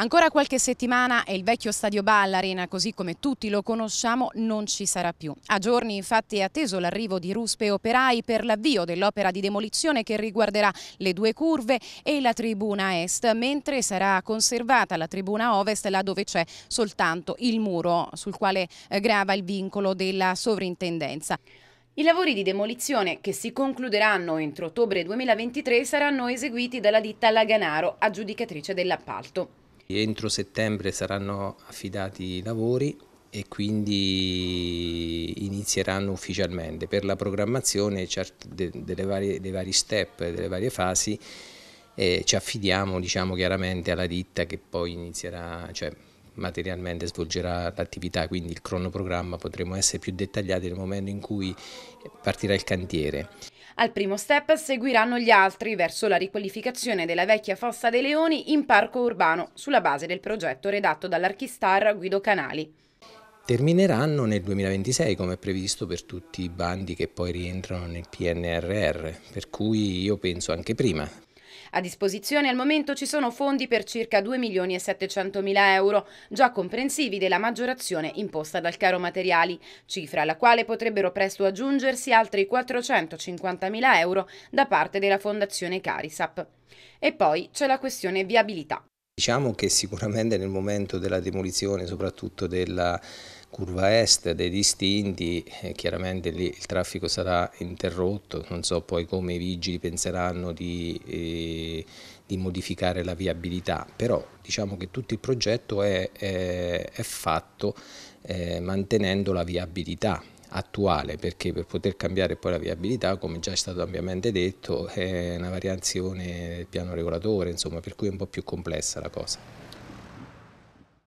Ancora qualche settimana e il vecchio stadio Ballarin, così come tutti lo conosciamo, non ci sarà più. A giorni infatti è atteso l'arrivo di Ruspe Operai per l'avvio dell'opera di demolizione che riguarderà le due curve e la tribuna est, mentre sarà conservata la tribuna ovest là dove c'è soltanto il muro sul quale eh, grava il vincolo della sovrintendenza. I lavori di demolizione, che si concluderanno entro ottobre 2023, saranno eseguiti dalla ditta Laganaro, aggiudicatrice dell'appalto. Entro settembre saranno affidati i lavori e quindi inizieranno ufficialmente. Per la programmazione varie, dei vari step, delle varie fasi, eh, ci affidiamo diciamo, chiaramente alla ditta che poi inizierà, cioè materialmente svolgerà l'attività, quindi il cronoprogramma potremo essere più dettagliati nel momento in cui partirà il cantiere. Al primo step seguiranno gli altri verso la riqualificazione della vecchia Fossa dei Leoni in parco urbano sulla base del progetto redatto dall'archistar Guido Canali. Termineranno nel 2026 come è previsto per tutti i bandi che poi rientrano nel PNRR, per cui io penso anche prima, a disposizione al momento ci sono fondi per circa 2 milioni e 700 mila euro, già comprensivi della maggiorazione imposta dal caro materiali, cifra alla quale potrebbero presto aggiungersi altri 450 mila euro da parte della Fondazione Carisap. E poi c'è la questione viabilità. Diciamo che sicuramente nel momento della demolizione, soprattutto della curva est dei distinti, eh, chiaramente lì il traffico sarà interrotto, non so poi come i vigili penseranno di, eh, di modificare la viabilità, però diciamo che tutto il progetto è, è, è fatto eh, mantenendo la viabilità attuale perché per poter cambiare poi la viabilità come già è stato ampiamente detto è una variazione del piano regolatore insomma per cui è un po' più complessa la cosa.